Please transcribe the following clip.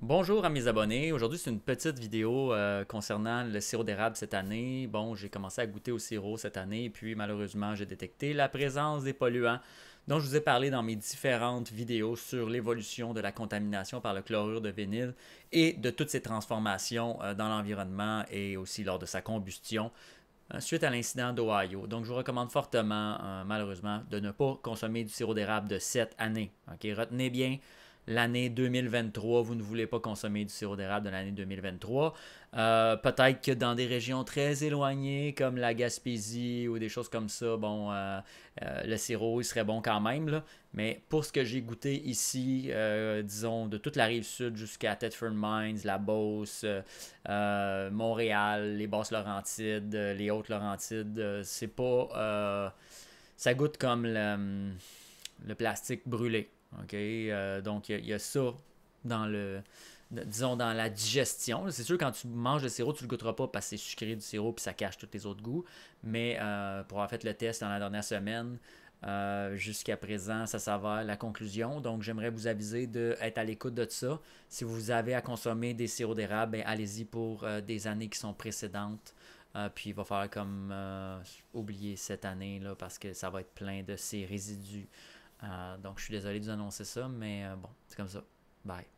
Bonjour à mes abonnés. Aujourd'hui, c'est une petite vidéo euh, concernant le sirop d'érable cette année. Bon, j'ai commencé à goûter au sirop cette année, puis malheureusement, j'ai détecté la présence des polluants dont je vous ai parlé dans mes différentes vidéos sur l'évolution de la contamination par le chlorure de vinyle et de toutes ses transformations euh, dans l'environnement et aussi lors de sa combustion euh, suite à l'incident d'Ohio. Donc, je vous recommande fortement, malheureusement, de ne pas consommer du sirop d'érable de cette année. Ok, Retenez bien l'année 2023, vous ne voulez pas consommer du sirop d'érable de l'année 2023. Euh, peut-être que dans des régions très éloignées comme la Gaspésie ou des choses comme ça, bon, euh, euh, le sirop il serait bon quand même. Là. Mais pour ce que j'ai goûté ici, disons de toute la rive sud jusqu'à Tetford Mines, la Beauce, Montréal, les Basses-Laurentides, les Hautes-Laurentides, c'est pas. ça goûte comme le plastique brûlé. Euh, donc, il y, a ça dans le. Disons dans la digestion. C'est sûr, quand tu manges le sirop, tu le goûteras pas parce que c'est sucré du sirop puis ça cache tous tes autres goûts. Mais euh, pour avoir fait le test dans la dernière semaine, euh, jusqu'à présent, ça s'avère la conclusion. Donc, j'aimerais vous aviser d'être à l'écoute de ça. Si vous avez à consommer des sirops d'érable, ben, allez-y pour des années qui sont précédentes. puis, il va falloir comme oublier cette année là, parce que ça va être plein de ces résidus euh, donc, je suis désolé de vous annoncer ça, mais euh, bon, c'est comme ça. Bye.